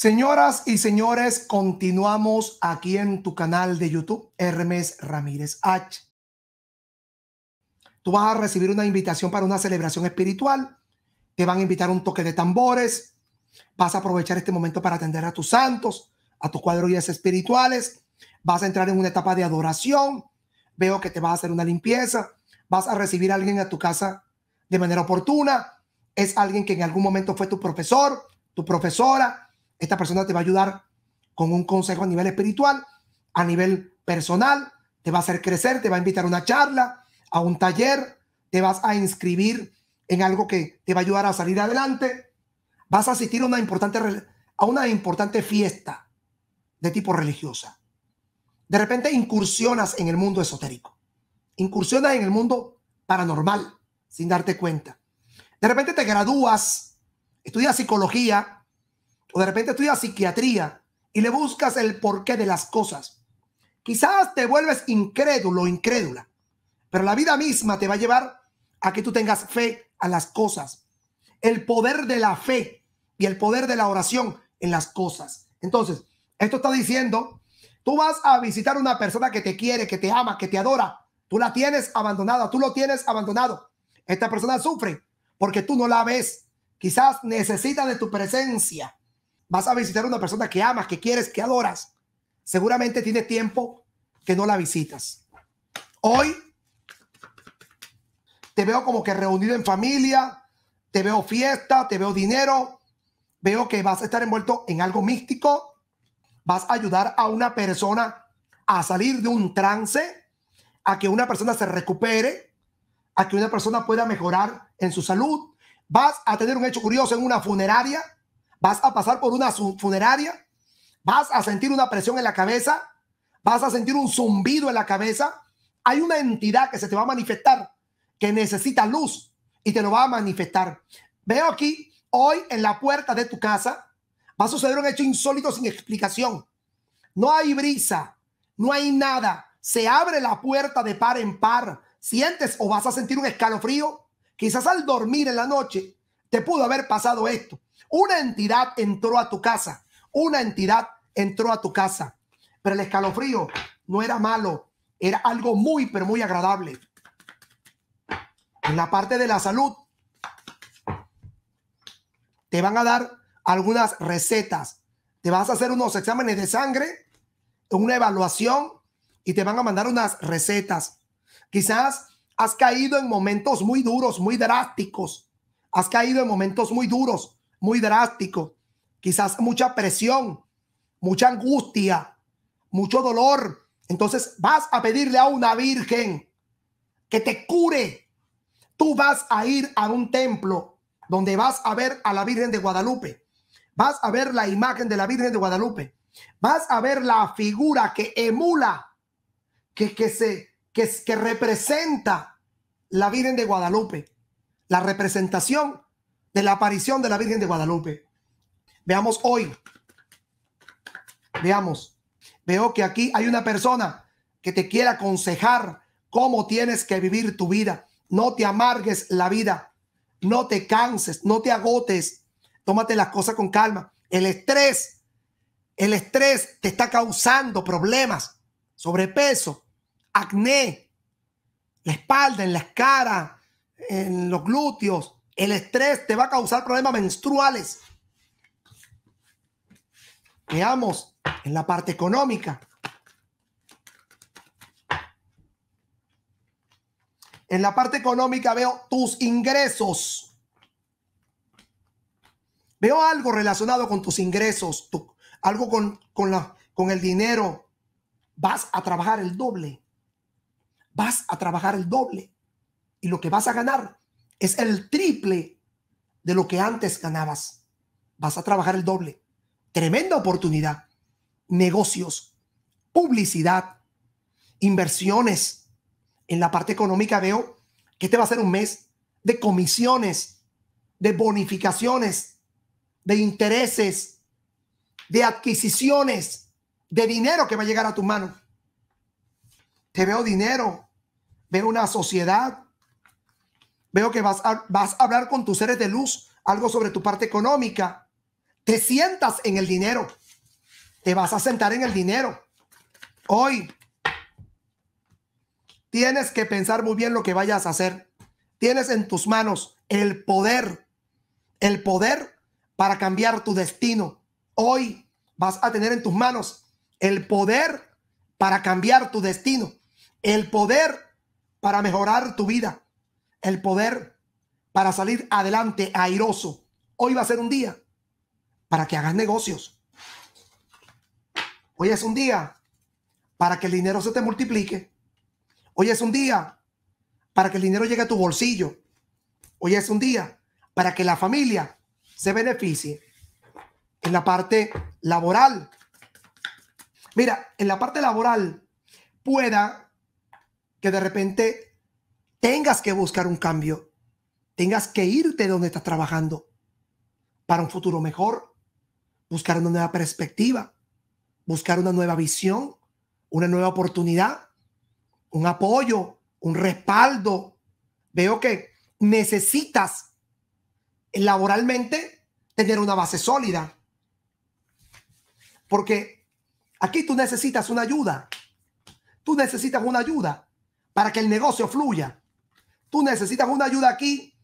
Señoras y señores, continuamos aquí en tu canal de YouTube, Hermes Ramírez H. Tú vas a recibir una invitación para una celebración espiritual, te van a invitar un toque de tambores, vas a aprovechar este momento para atender a tus santos, a tus cuadros espirituales, vas a entrar en una etapa de adoración, veo que te vas a hacer una limpieza, vas a recibir a alguien a tu casa de manera oportuna, es alguien que en algún momento fue tu profesor, tu profesora, esta persona te va a ayudar con un consejo a nivel espiritual, a nivel personal, te va a hacer crecer, te va a invitar a una charla, a un taller, te vas a inscribir en algo que te va a ayudar a salir adelante, vas a asistir a una importante, a una importante fiesta de tipo religiosa. De repente incursionas en el mundo esotérico, incursionas en el mundo paranormal, sin darte cuenta. De repente te gradúas, estudias psicología, o de repente estudias psiquiatría y le buscas el porqué de las cosas. Quizás te vuelves incrédulo o incrédula, pero la vida misma te va a llevar a que tú tengas fe a las cosas. El poder de la fe y el poder de la oración en las cosas. Entonces, esto está diciendo, tú vas a visitar una persona que te quiere, que te ama, que te adora. Tú la tienes abandonada, tú lo tienes abandonado. Esta persona sufre porque tú no la ves. Quizás necesita de tu presencia vas a visitar a una persona que amas, que quieres, que adoras, seguramente tiene tiempo que no la visitas. Hoy te veo como que reunido en familia, te veo fiesta, te veo dinero, veo que vas a estar envuelto en algo místico, vas a ayudar a una persona a salir de un trance, a que una persona se recupere, a que una persona pueda mejorar en su salud, vas a tener un hecho curioso en una funeraria, vas a pasar por una funeraria, vas a sentir una presión en la cabeza, vas a sentir un zumbido en la cabeza. Hay una entidad que se te va a manifestar, que necesita luz y te lo va a manifestar. Veo aquí, hoy en la puerta de tu casa, va a suceder un hecho insólito sin explicación. No hay brisa, no hay nada. Se abre la puerta de par en par. Sientes o vas a sentir un escalofrío. Quizás al dormir en la noche te pudo haber pasado esto. Una entidad entró a tu casa, una entidad entró a tu casa, pero el escalofrío no era malo, era algo muy, pero muy agradable. En la parte de la salud, te van a dar algunas recetas, te vas a hacer unos exámenes de sangre, una evaluación y te van a mandar unas recetas. Quizás has caído en momentos muy duros, muy drásticos. Has caído en momentos muy duros muy drástico, quizás mucha presión, mucha angustia, mucho dolor. Entonces vas a pedirle a una virgen que te cure. Tú vas a ir a un templo donde vas a ver a la Virgen de Guadalupe. Vas a ver la imagen de la Virgen de Guadalupe. Vas a ver la figura que emula, que, que se, que, que representa la Virgen de Guadalupe. La representación de la aparición de la Virgen de Guadalupe. Veamos hoy. Veamos. Veo que aquí hay una persona que te quiere aconsejar cómo tienes que vivir tu vida. No te amargues la vida. No te canses, no te agotes. Tómate las cosas con calma. El estrés, el estrés te está causando problemas, sobrepeso, acné, la espalda, en la cara. en los glúteos, el estrés te va a causar problemas menstruales. Veamos en la parte económica. En la parte económica veo tus ingresos. Veo algo relacionado con tus ingresos, algo con, la, con el dinero. Vas a trabajar el doble. Vas a trabajar el doble. Y lo que vas a ganar es el triple de lo que antes ganabas. Vas a trabajar el doble. Tremenda oportunidad. Negocios, publicidad, inversiones. En la parte económica veo que este va a ser un mes de comisiones, de bonificaciones, de intereses, de adquisiciones, de dinero que va a llegar a tu mano. Te veo dinero, veo una sociedad Veo que vas a, vas a hablar con tus seres de luz, algo sobre tu parte económica. Te sientas en el dinero. Te vas a sentar en el dinero. Hoy tienes que pensar muy bien lo que vayas a hacer. Tienes en tus manos el poder, el poder para cambiar tu destino. Hoy vas a tener en tus manos el poder para cambiar tu destino, el poder para mejorar tu vida, el poder para salir adelante airoso. Hoy va a ser un día para que hagas negocios. Hoy es un día para que el dinero se te multiplique. Hoy es un día para que el dinero llegue a tu bolsillo. Hoy es un día para que la familia se beneficie en la parte laboral. Mira, en la parte laboral pueda que de repente tengas que buscar un cambio, tengas que irte donde estás trabajando para un futuro mejor, buscar una nueva perspectiva, buscar una nueva visión, una nueva oportunidad, un apoyo, un respaldo. Veo que necesitas laboralmente tener una base sólida. Porque aquí tú necesitas una ayuda. Tú necesitas una ayuda para que el negocio fluya. Tú necesitas una ayuda aquí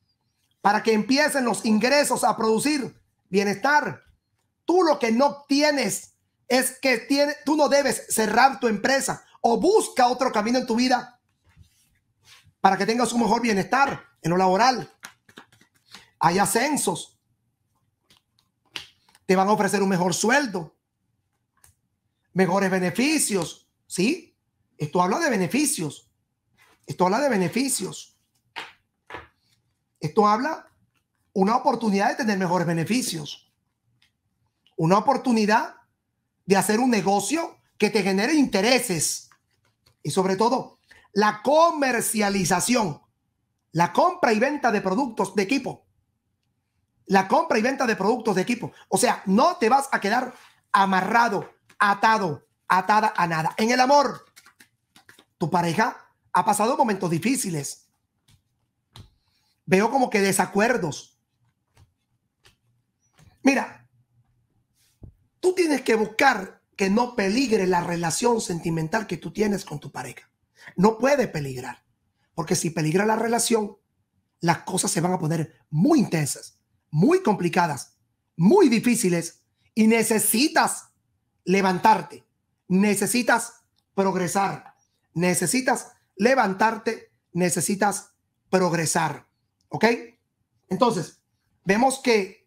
para que empiecen los ingresos a producir bienestar. Tú lo que no tienes es que tiene, tú no debes cerrar tu empresa o busca otro camino en tu vida para que tengas un mejor bienestar en lo laboral. Hay ascensos. Te van a ofrecer un mejor sueldo, mejores beneficios, ¿sí? Esto habla de beneficios. Esto habla de beneficios. Esto habla una oportunidad de tener mejores beneficios, una oportunidad de hacer un negocio que te genere intereses y sobre todo la comercialización, la compra y venta de productos de equipo. La compra y venta de productos de equipo. O sea, no te vas a quedar amarrado, atado, atada a nada. En el amor, tu pareja ha pasado momentos difíciles veo como que desacuerdos. Mira, tú tienes que buscar que no peligre la relación sentimental que tú tienes con tu pareja. No puede peligrar, porque si peligra la relación, las cosas se van a poner muy intensas, muy complicadas, muy difíciles y necesitas levantarte, necesitas progresar, necesitas levantarte, necesitas progresar. ¿Ok? Entonces, vemos que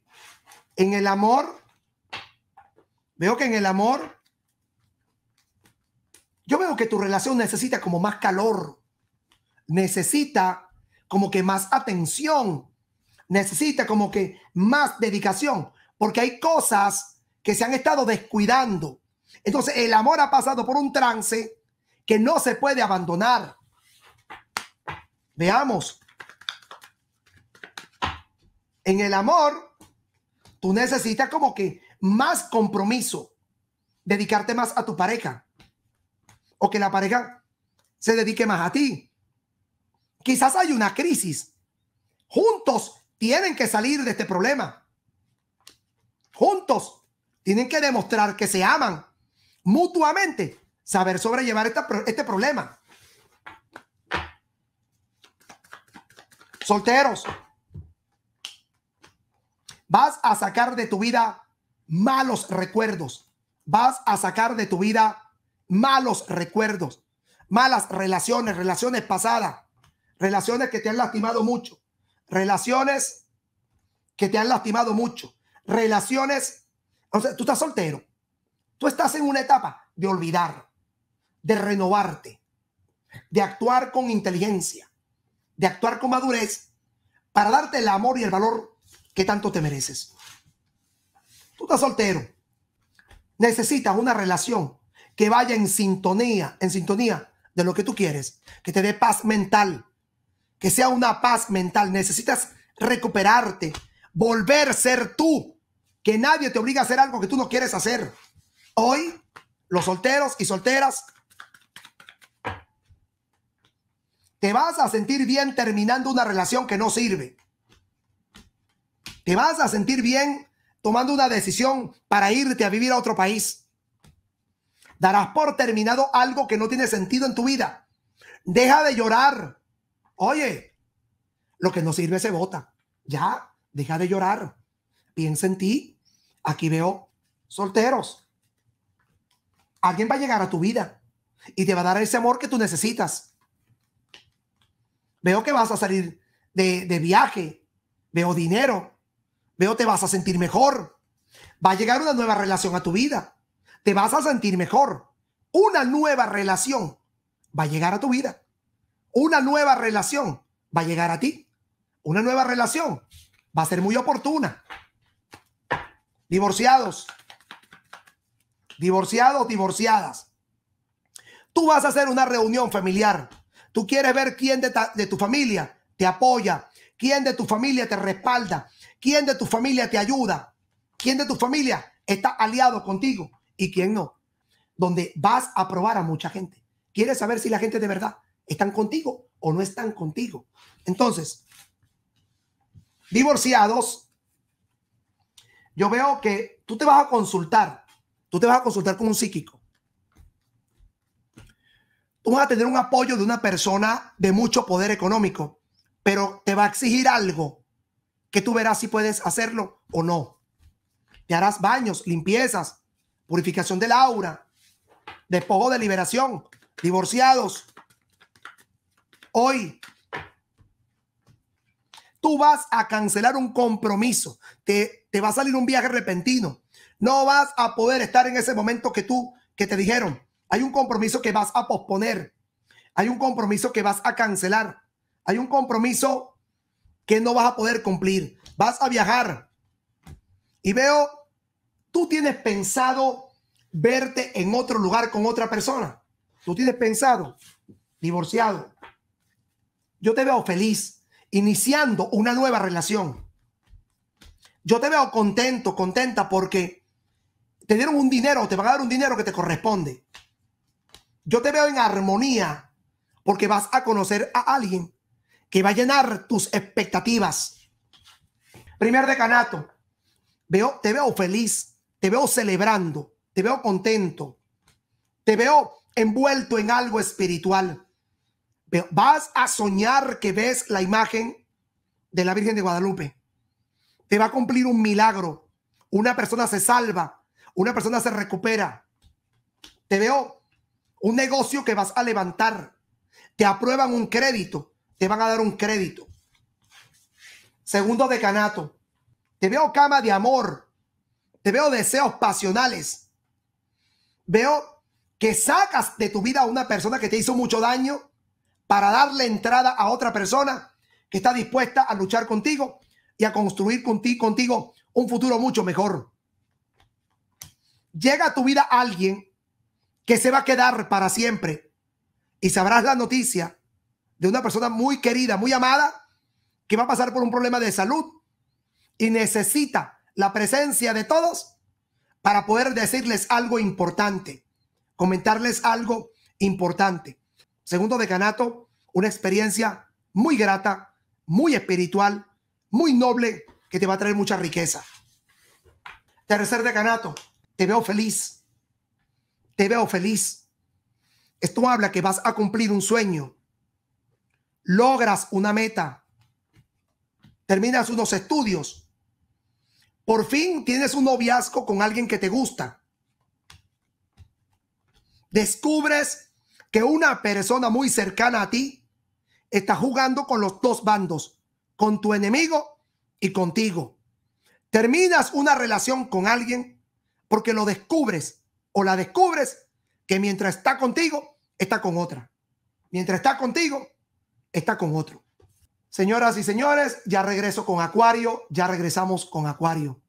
en el amor, veo que en el amor, yo veo que tu relación necesita como más calor, necesita como que más atención, necesita como que más dedicación, porque hay cosas que se han estado descuidando. Entonces, el amor ha pasado por un trance que no se puede abandonar. Veamos, en el amor, tú necesitas como que más compromiso, dedicarte más a tu pareja o que la pareja se dedique más a ti. Quizás hay una crisis. Juntos tienen que salir de este problema. Juntos tienen que demostrar que se aman mutuamente, saber sobrellevar este problema. Solteros, Vas a sacar de tu vida malos recuerdos. Vas a sacar de tu vida malos recuerdos, malas relaciones, relaciones pasadas, relaciones que te han lastimado mucho, relaciones que te han lastimado mucho, relaciones, o sea, tú estás soltero, tú estás en una etapa de olvidar, de renovarte, de actuar con inteligencia, de actuar con madurez para darte el amor y el valor ¿Qué tanto te mereces? Tú estás soltero. Necesitas una relación que vaya en sintonía, en sintonía de lo que tú quieres, que te dé paz mental, que sea una paz mental. Necesitas recuperarte, volver a ser tú, que nadie te obliga a hacer algo que tú no quieres hacer. Hoy, los solteros y solteras, te vas a sentir bien terminando una relación que no sirve te vas a sentir bien tomando una decisión para irte a vivir a otro país. Darás por terminado algo que no tiene sentido en tu vida. Deja de llorar. Oye, lo que no sirve se bota. Ya, deja de llorar. Piensa en ti. Aquí veo solteros. Alguien va a llegar a tu vida y te va a dar ese amor que tú necesitas. Veo que vas a salir de, de viaje. Veo dinero. Veo, te vas a sentir mejor. Va a llegar una nueva relación a tu vida. Te vas a sentir mejor. Una nueva relación va a llegar a tu vida. Una nueva relación va a llegar a ti. Una nueva relación va a ser muy oportuna. Divorciados. Divorciados, divorciadas. Tú vas a hacer una reunión familiar. Tú quieres ver quién de, de tu familia te apoya, quién de tu familia te respalda, ¿Quién de tu familia te ayuda? ¿Quién de tu familia está aliado contigo y quién no? Donde vas a probar a mucha gente. Quieres saber si la gente de verdad están contigo o no están contigo. Entonces, divorciados, yo veo que tú te vas a consultar, tú te vas a consultar con un psíquico. Tú vas a tener un apoyo de una persona de mucho poder económico, pero te va a exigir algo que tú verás si puedes hacerlo o no. Te harás baños, limpiezas, purificación del aura, despojo de liberación, divorciados. Hoy tú vas a cancelar un compromiso, te, te va a salir un viaje repentino. No vas a poder estar en ese momento que tú, que te dijeron. Hay un compromiso que vas a posponer. Hay un compromiso que vas a cancelar. Hay un compromiso que no vas a poder cumplir. Vas a viajar. Y veo, tú tienes pensado verte en otro lugar con otra persona. Tú tienes pensado, divorciado. Yo te veo feliz, iniciando una nueva relación. Yo te veo contento, contenta porque te dieron un dinero, te van a dar un dinero que te corresponde. Yo te veo en armonía porque vas a conocer a alguien que va a llenar tus expectativas. Primer decanato, veo, te veo feliz, te veo celebrando, te veo contento, te veo envuelto en algo espiritual. Vas a soñar que ves la imagen de la Virgen de Guadalupe. Te va a cumplir un milagro. Una persona se salva, una persona se recupera. Te veo un negocio que vas a levantar. Te aprueban un crédito te van a dar un crédito. Segundo decanato, te veo cama de amor, te veo deseos pasionales. Veo que sacas de tu vida a una persona que te hizo mucho daño para darle entrada a otra persona que está dispuesta a luchar contigo y a construir contigo un futuro mucho mejor. Llega a tu vida alguien que se va a quedar para siempre y sabrás la noticia de una persona muy querida, muy amada, que va a pasar por un problema de salud y necesita la presencia de todos para poder decirles algo importante, comentarles algo importante. Segundo decanato, una experiencia muy grata, muy espiritual, muy noble, que te va a traer mucha riqueza. Tercer decanato, te veo feliz. Te veo feliz. Esto habla que vas a cumplir un sueño logras una meta, terminas unos estudios, por fin tienes un noviazgo con alguien que te gusta, descubres que una persona muy cercana a ti está jugando con los dos bandos, con tu enemigo y contigo. Terminas una relación con alguien porque lo descubres o la descubres que mientras está contigo, está con otra. Mientras está contigo, está con otro. Señoras y señores, ya regreso con Acuario, ya regresamos con Acuario.